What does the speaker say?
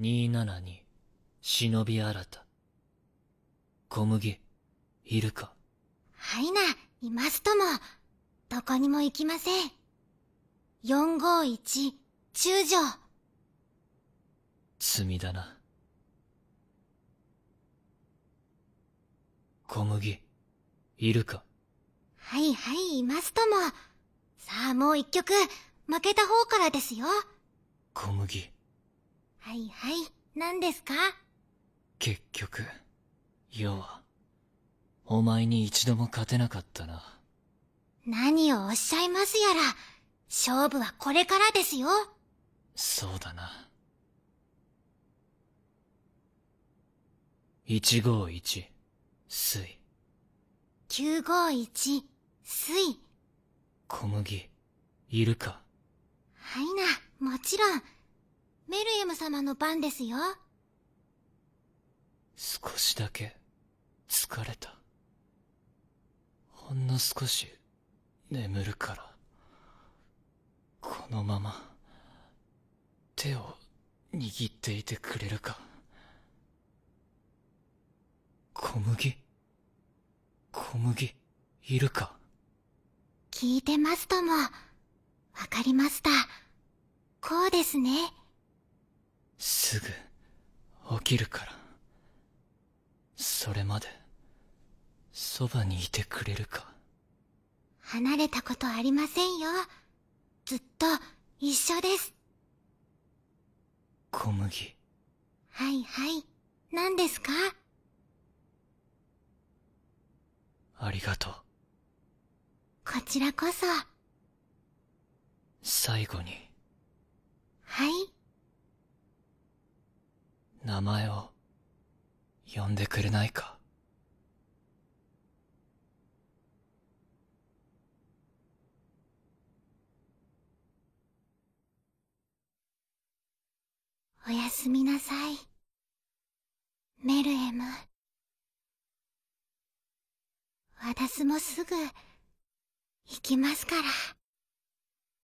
272忍び新た小麦いるかはいないますともどこにも行きません451中将罪だな小麦いるかはいはいいますともさあもう一曲負けた方からですよ小麦はいはい何ですか結局要はお前に一度も勝てなかったな何をおっしゃいますやら勝負はこれからですよそうだな151水951水小麦いるかはいなもちろんメルエム様の番ですよ。少しだけ疲れた。ほんの少し眠るから。このまま手を握っていてくれるか。小麦小麦いるか聞いてますとも。わかりました。こうですね。すぐ起きるからそれまでそばにいてくれるか離れたことありませんよずっと一緒です小麦はいはい何ですかありがとうこちらこそ最後にはい名前を呼んでくれないかおやすみなさいメルエム私もすぐ行きますから。